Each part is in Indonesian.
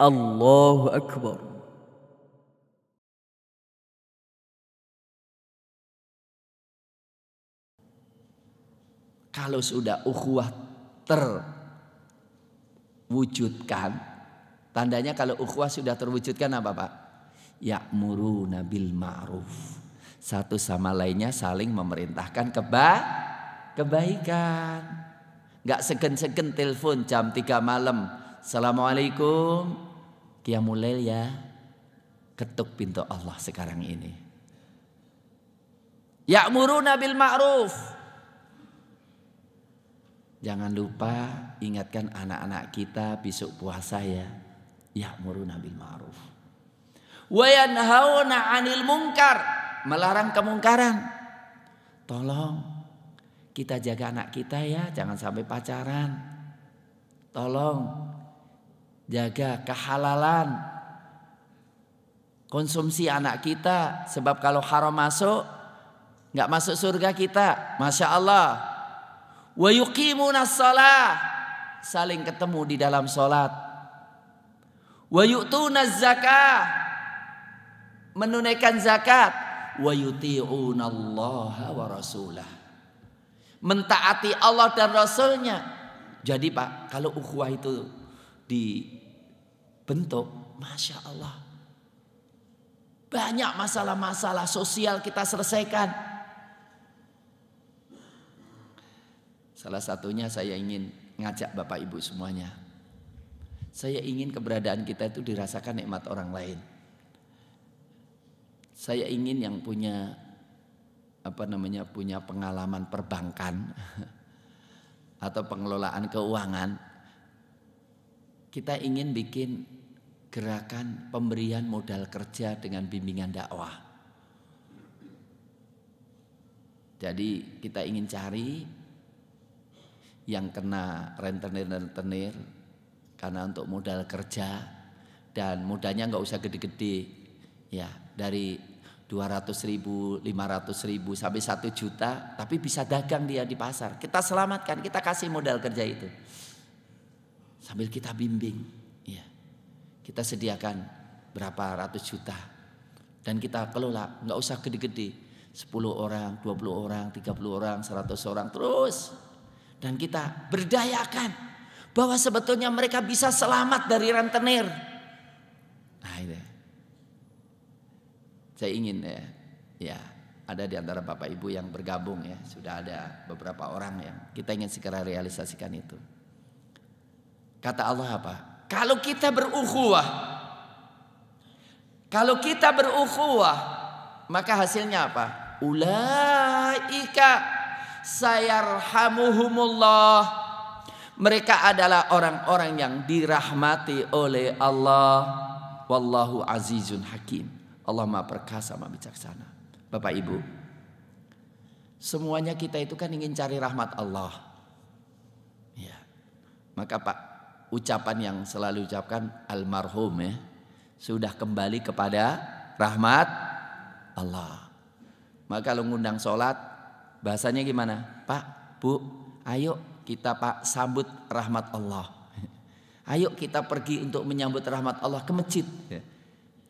الله أكبر kalau sudah ukhuwah terwujudkan tandanya kalau ukhuwah sudah terwujudkan apa Pak? ya muru nabil ma'ruf. Satu sama lainnya saling memerintahkan keba kebaikan. Gak segen-segen telepon jam 3 malam Assalamualaikum. Qiyamulail ya. Ketuk pintu Allah sekarang ini. Ya'muruna bil ma'ruf. Jangan lupa ingatkan anak-anak kita besok puasa ya. Ya'muruna bil ma'ruf. Wa yanhauna 'anil munkar. Melarang kemungkaran. Tolong kita jaga anak kita ya, jangan sampai pacaran. Tolong jaga kehalalan konsumsi anak kita sebab kalau haram masuk nggak masuk surga kita masya Allah wa saling ketemu di dalam sholat wa menunaikan zakat wa mentaati Allah dan rasulnya jadi Pak kalau ukhuwah itu di bentuk, masya Allah. Banyak masalah-masalah sosial kita selesaikan. Salah satunya saya ingin ngajak Bapak Ibu semuanya. Saya ingin keberadaan kita itu dirasakan nikmat orang lain. Saya ingin yang punya apa namanya punya pengalaman perbankan atau pengelolaan keuangan kita ingin bikin gerakan pemberian modal kerja dengan bimbingan dakwah. Jadi kita ingin cari yang kena rentenir-rentenir karena untuk modal kerja dan modalnya nggak usah gede-gede ya dari 200 ribu, 500 ribu sampai 1 juta tapi bisa dagang dia di pasar kita selamatkan, kita kasih modal kerja itu sambil kita bimbing ya kita sediakan berapa ratus juta dan kita kelola nggak usah gede-gede 10 orang 20 orang 30 orang 100 orang terus dan kita berdayakan bahwa sebetulnya mereka bisa selamat dari rentenir nah itu saya ingin ya ya ada di antara Bapak Ibu yang bergabung ya, sudah ada beberapa orang yang kita ingin segera realisasikan itu. Kata Allah apa? Kalau kita berukhuwah. Kalau kita berukhuwah, maka hasilnya apa? Ulaika sayarhamuhumullah. Mereka adalah orang-orang yang dirahmati oleh Allah. Wallahu azizun hakim. Allah maha perkasa, maha bijaksana. Bapak Ibu, semuanya kita itu kan ingin cari rahmat Allah. Ya. Maka Pak ucapan yang selalu ucapkan almarhum ya sudah kembali kepada rahmat Allah. Maka kalau ngundang sholat bahasanya gimana? Pak, Bu, ayo kita Pak sambut rahmat Allah. Ayo kita pergi untuk menyambut rahmat Allah ke masjid. Ya.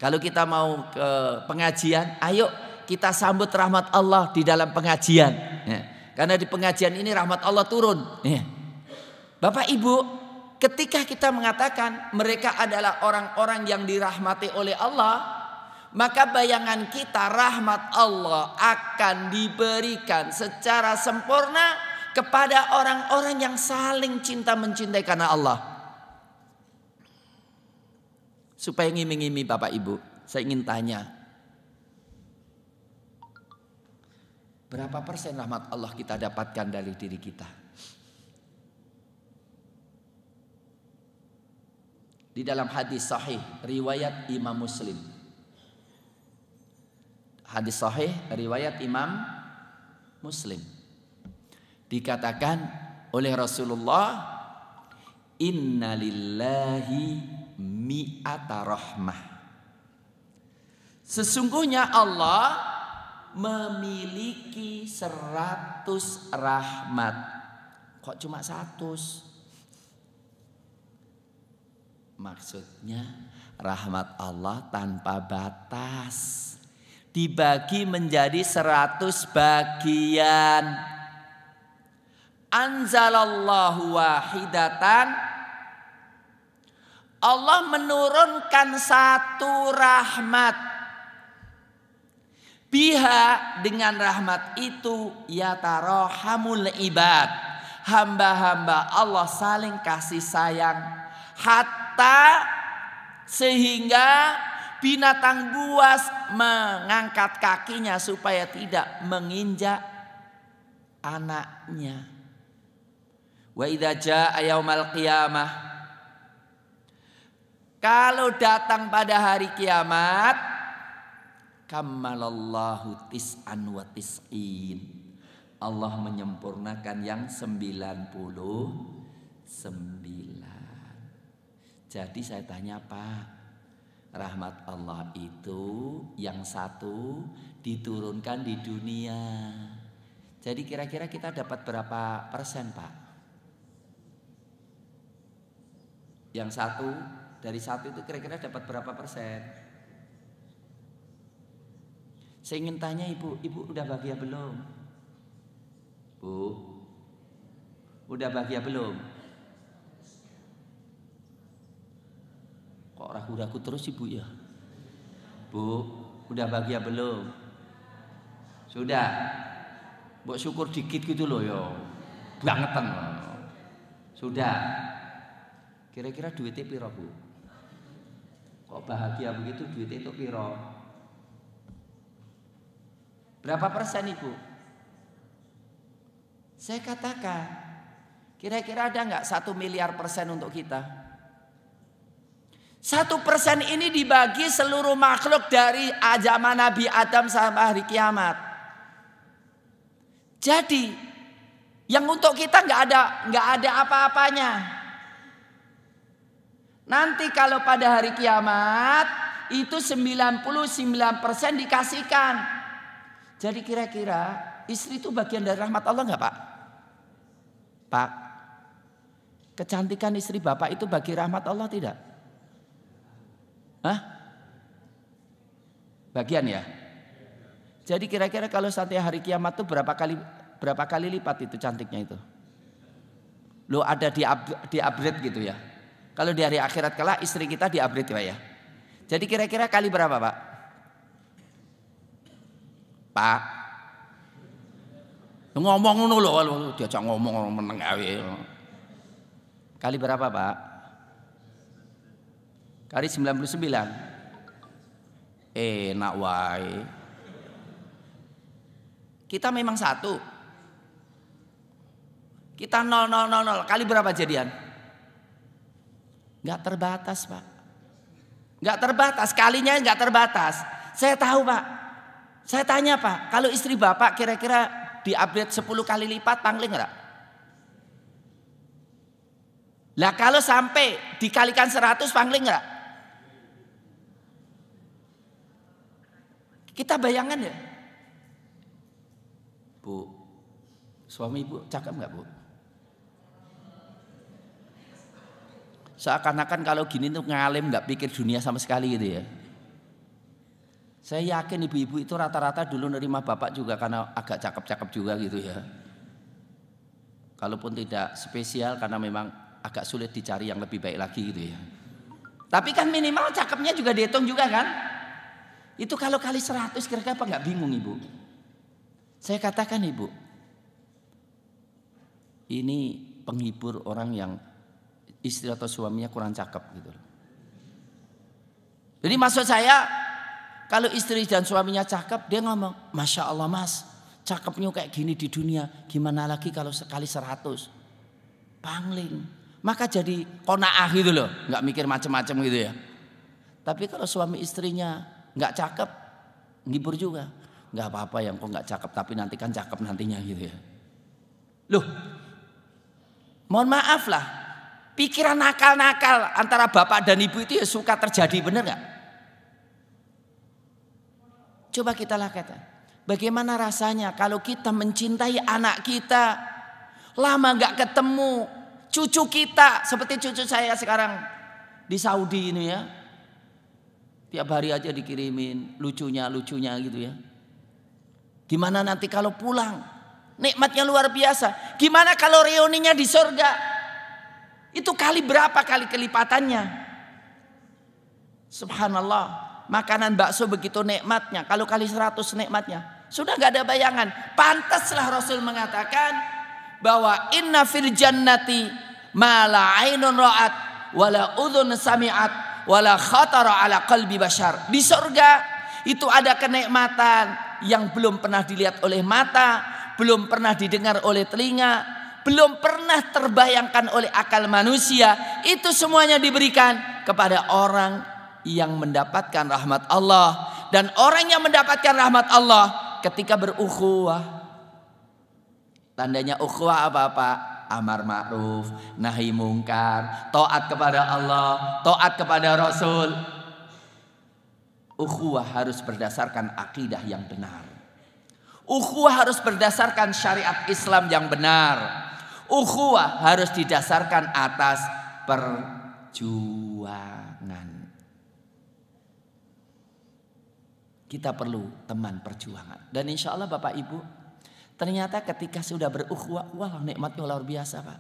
Kalau kita mau ke pengajian, ayo kita sambut rahmat Allah di dalam pengajian. Ya. Karena di pengajian ini rahmat Allah turun. Ya. Bapak Ibu, Ketika kita mengatakan mereka adalah orang-orang yang dirahmati oleh Allah, maka bayangan kita rahmat Allah akan diberikan secara sempurna kepada orang-orang yang saling cinta mencintai karena Allah. Supaya ngimi ngimi Bapak Ibu, saya ingin tanya. Berapa persen rahmat Allah kita dapatkan dari diri kita? di dalam hadis sahih riwayat Imam Muslim. Hadis sahih riwayat Imam Muslim. Dikatakan oleh Rasulullah Inna lillahi mi'ata rahmah Sesungguhnya Allah memiliki seratus rahmat Kok cuma seratus? Maksudnya rahmat Allah tanpa batas. Dibagi menjadi seratus bagian. Anzalallahu wahidatan. Allah menurunkan satu rahmat biha dengan rahmat itu yatarohamul ibad. Hamba-hamba Allah saling kasih sayang. Hati mata sehingga binatang buas mengangkat kakinya supaya tidak menginjak anaknya. Wa idza jaa yaumal qiyamah kalau datang pada hari kiamat kamalallahu tis'an wa tis'in. Allah menyempurnakan yang 99. Jadi saya tanya Pak Rahmat Allah itu yang satu diturunkan di dunia Jadi kira-kira kita dapat berapa persen Pak? Yang satu dari satu itu kira-kira dapat berapa persen? Saya ingin tanya ibu, ibu udah bahagia belum? Bu, udah bahagia belum? ragu-ragu terus ibu ya bu udah bahagia belum sudah buat syukur dikit gitu loh yo bangetan sudah kira-kira duitnya piro bu kok bahagia begitu duitnya itu piro berapa persen ibu saya katakan kira-kira ada nggak satu miliar persen untuk kita satu persen ini dibagi seluruh makhluk dari zaman Nabi Adam sampai hari kiamat. Jadi yang untuk kita nggak ada nggak ada apa-apanya. Nanti kalau pada hari kiamat itu 99% dikasihkan. Jadi kira-kira istri itu bagian dari rahmat Allah nggak Pak? Pak, kecantikan istri Bapak itu bagi rahmat Allah tidak? Hah? Bagian ya. Jadi kira-kira kalau sampai hari kiamat tuh berapa kali berapa kali lipat itu cantiknya itu? Lo ada di di upgrade gitu ya. Kalau di hari akhirat kalah istri kita di upgrade ya. Jadi kira-kira kali berapa Pak? Pak. Ngomong ngono lho, diajak ngomong meneng Kali berapa Pak? Kali 99. Enak wae. Kita memang satu. Kita nol nol nol nol kali berapa jadian? nggak terbatas pak. nggak terbatas, kalinya nggak terbatas. Saya tahu pak. Saya tanya pak, kalau istri bapak kira-kira di update 10 kali lipat pangling nggak? Lah kalau sampai dikalikan 100 pangling nggak? Kita bayangkan ya. Bu, suami ibu cakep nggak bu? Seakan-akan kalau gini tuh ngalim nggak pikir dunia sama sekali gitu ya. Saya yakin ibu-ibu itu rata-rata dulu nerima bapak juga karena agak cakep-cakep juga gitu ya. Kalaupun tidak spesial karena memang agak sulit dicari yang lebih baik lagi gitu ya. Tapi kan minimal cakepnya juga dihitung juga kan? Itu kalau kali seratus kira-kira apa nggak bingung ibu? Saya katakan ibu, ini penghibur orang yang istri atau suaminya kurang cakep gitu. Jadi maksud saya kalau istri dan suaminya cakep dia ngomong, masya Allah mas, cakepnya kayak gini di dunia, gimana lagi kalau sekali seratus, Pangling. Maka jadi konaah gitu loh, nggak mikir macam-macam gitu ya. Tapi kalau suami istrinya nggak cakep ngibur juga nggak apa-apa yang kok nggak cakep tapi nanti kan cakep nantinya gitu ya loh mohon maaf lah pikiran nakal-nakal antara bapak dan ibu itu ya suka terjadi bener nggak coba kita lah kata bagaimana rasanya kalau kita mencintai anak kita lama nggak ketemu cucu kita seperti cucu saya sekarang di Saudi ini ya Tiap hari aja dikirimin lucunya-lucunya gitu ya. Gimana nanti kalau pulang? Nikmatnya luar biasa. Gimana kalau reuninya di sorga? Itu kali berapa kali kelipatannya? Subhanallah. Makanan bakso begitu nikmatnya. Kalau kali seratus nikmatnya. Sudah gak ada bayangan. Pantaslah Rasul mengatakan bahwa inna fil jannati ma la ainun ra'at wa la sami'at wala khatara ala qalbi bashar. Di surga itu ada kenikmatan yang belum pernah dilihat oleh mata, belum pernah didengar oleh telinga, belum pernah terbayangkan oleh akal manusia. Itu semuanya diberikan kepada orang yang mendapatkan rahmat Allah dan orang yang mendapatkan rahmat Allah ketika berukhuwah. Tandanya ukhuwah apa, apa amar ma'ruf, nahi mungkar, taat kepada Allah, taat kepada Rasul. Ukhuwah harus berdasarkan akidah yang benar. Ukhuwah harus berdasarkan syariat Islam yang benar. Ukhuwah harus didasarkan atas perjuangan. Kita perlu teman perjuangan. Dan insya Allah Bapak Ibu Ternyata ketika sudah berukhuwah, wah nikmatnya luar biasa Pak.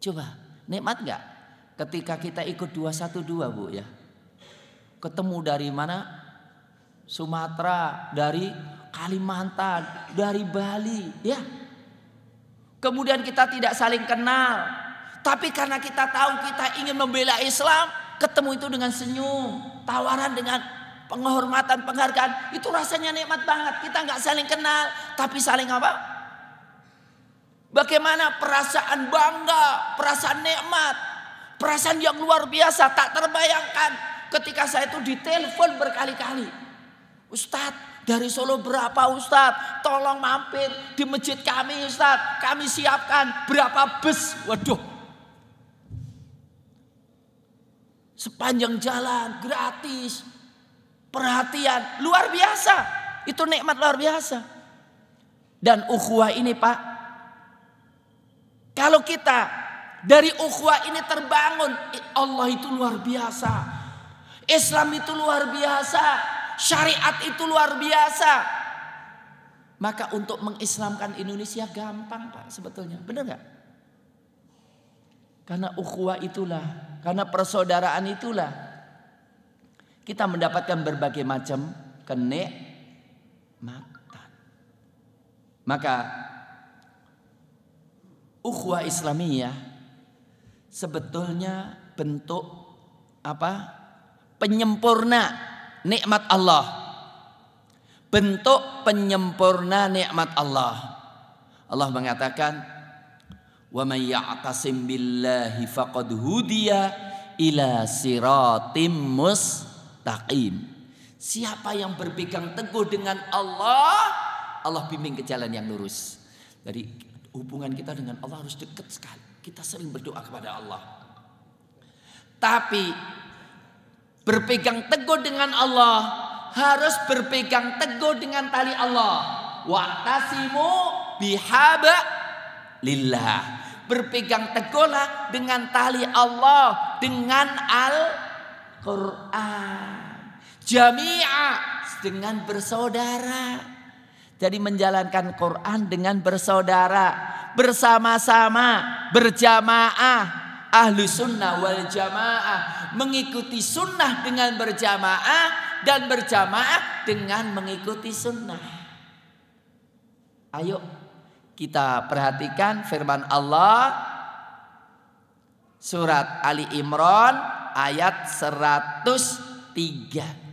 Coba, nikmat nggak? Ketika kita ikut dua dua Bu ya. Ketemu dari mana? Sumatera, dari Kalimantan, dari Bali ya. Kemudian kita tidak saling kenal. Tapi karena kita tahu kita ingin membela Islam, ketemu itu dengan senyum, tawaran dengan penghormatan, penghargaan, itu rasanya nikmat banget. Kita nggak saling kenal, tapi saling apa? Bagaimana perasaan bangga, perasaan nikmat, perasaan yang luar biasa tak terbayangkan ketika saya itu ditelepon berkali-kali. Ustadz dari Solo berapa Ustadz? Tolong mampir di masjid kami Ustadz. Kami siapkan berapa bus. Waduh. Sepanjang jalan gratis perhatian luar biasa. Itu nikmat luar biasa. Dan ukhuwah ini Pak, kalau kita dari ukhuwah ini terbangun, Allah itu luar biasa. Islam itu luar biasa, syariat itu luar biasa. Maka untuk mengislamkan Indonesia gampang Pak sebetulnya. Benar nggak? Karena ukhuwah itulah, karena persaudaraan itulah kita mendapatkan berbagai macam kenek, mata. Maka ukhuwah Islamiyah sebetulnya bentuk apa? penyempurna nikmat Allah. Bentuk penyempurna nikmat Allah. Allah mengatakan, wa may ya'tasim billahi faqad hudiya ila siratim mustaqim mustaqim. Siapa yang berpegang teguh dengan Allah, Allah bimbing ke jalan yang lurus. Jadi hubungan kita dengan Allah harus dekat sekali. Kita sering berdoa kepada Allah. Tapi berpegang teguh dengan Allah harus berpegang teguh dengan tali Allah. Waktasimu bihaba lillah. Berpegang teguhlah dengan tali Allah, dengan Al-Qur'an. Jami'a dengan bersaudara. Jadi menjalankan Quran dengan bersaudara, bersama-sama, berjamaah, ahlu sunnah wal jamaah mengikuti sunnah dengan berjamaah dan berjamaah dengan mengikuti sunnah. Ayo kita perhatikan firman Allah surat Ali Imran ayat 103.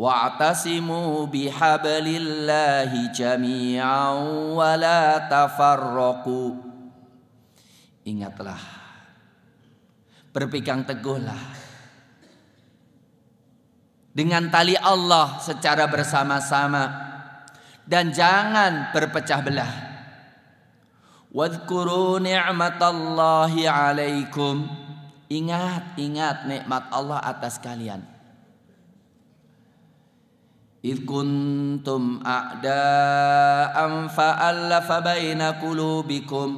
واعتصموا بحبل الله جميعا ولا تفرقوا Ingatlah Berpegang teguhlah Dengan tali Allah secara bersama-sama Dan jangan berpecah belah Wadhkuru ni'matallahi alaikum Ingat, ingat nikmat Allah atas kalian إذ كنتم أعداء فألف بين قلوبكم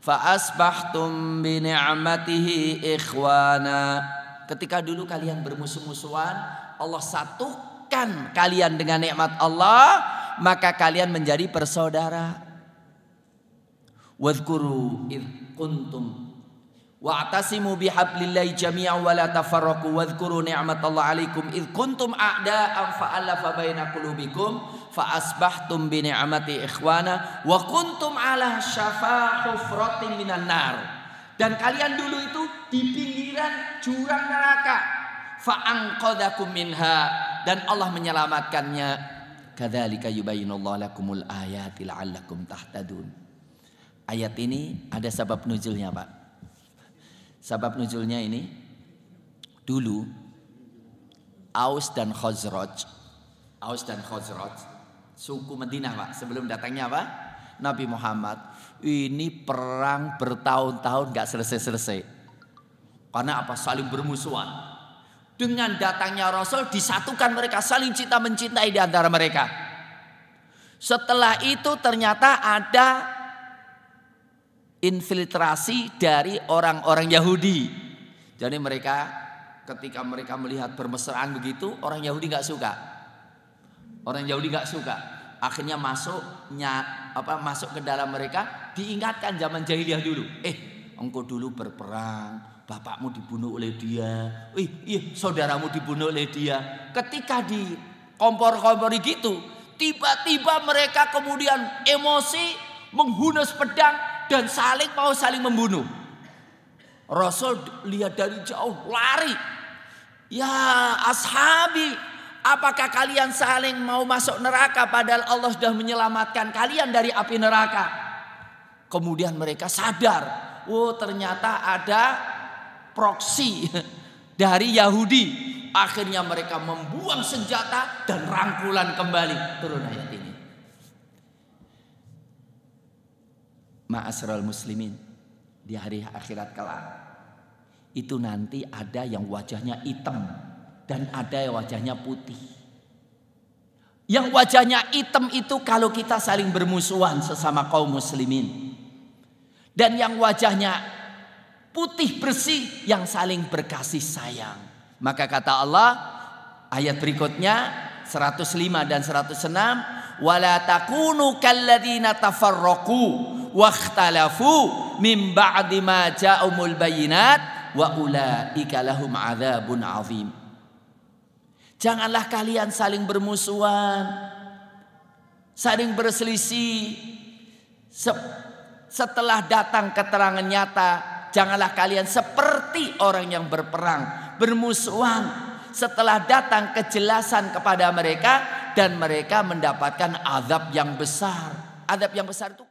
فأصبحتم بنعمته إخوانا Ketika dulu kalian bermusuh-musuhan Allah satukan kalian dengan nikmat Allah Maka kalian menjadi persaudara. Wadhkuru idh kuntum Wa'tasimu bihablillahi jami'a wa la tafarraqu wadhkuru ni'matallahi 'alaikum id kuntum a'da'an fa'alafa baina qulubikum fa asbahtum bi ni'mati ikhwana wa kuntum 'ala syafa hufratin minan nar. Dan kalian dulu itu di pinggiran jurang neraka. Fa'anqadhakum minha dan Allah menyelamatkannya. Kadzalika yubayyinullahu lakumul ayati la'allakum tahtadun. Ayat ini ada sebab nuzulnya, Pak. Sebab nuzulnya ini dulu Aus dan Khazraj Aus dan Khazraj suku Madinah Pak sebelum datangnya apa Nabi Muhammad ini perang bertahun-tahun nggak selesai-selesai karena apa saling bermusuhan dengan datangnya Rasul disatukan mereka saling cinta mencintai di antara mereka setelah itu ternyata ada infiltrasi dari orang-orang Yahudi. Jadi mereka ketika mereka melihat bermesraan begitu, orang Yahudi nggak suka. Orang Yahudi nggak suka. Akhirnya masuk nyat, apa masuk ke dalam mereka diingatkan zaman jahiliyah dulu. Eh, engkau dulu berperang, bapakmu dibunuh oleh dia. Ih, ih, saudaramu dibunuh oleh dia. Ketika di kompor-kompori gitu, tiba-tiba mereka kemudian emosi menghunus pedang dan saling mau saling membunuh. Rasul lihat dari jauh lari. Ya ashabi, apakah kalian saling mau masuk neraka padahal Allah sudah menyelamatkan kalian dari api neraka? Kemudian mereka sadar, oh ternyata ada proksi dari Yahudi. Akhirnya mereka membuang senjata dan rangkulan kembali turun ayat. ma'asral muslimin di hari akhirat kelak itu nanti ada yang wajahnya hitam dan ada yang wajahnya putih. Yang wajahnya hitam itu kalau kita saling bermusuhan sesama kaum muslimin. Dan yang wajahnya putih bersih yang saling berkasih sayang. Maka kata Allah ayat berikutnya 105 dan 106 wala takunu kalladzina tafarraqu ba'di ma ja'umul bayinat wa ulaika lahum adzabun azim. Janganlah kalian saling bermusuhan, saling berselisih. Setelah datang keterangan nyata, janganlah kalian seperti orang yang berperang, bermusuhan. Setelah datang kejelasan kepada mereka dan mereka mendapatkan azab yang besar. Azab yang besar itu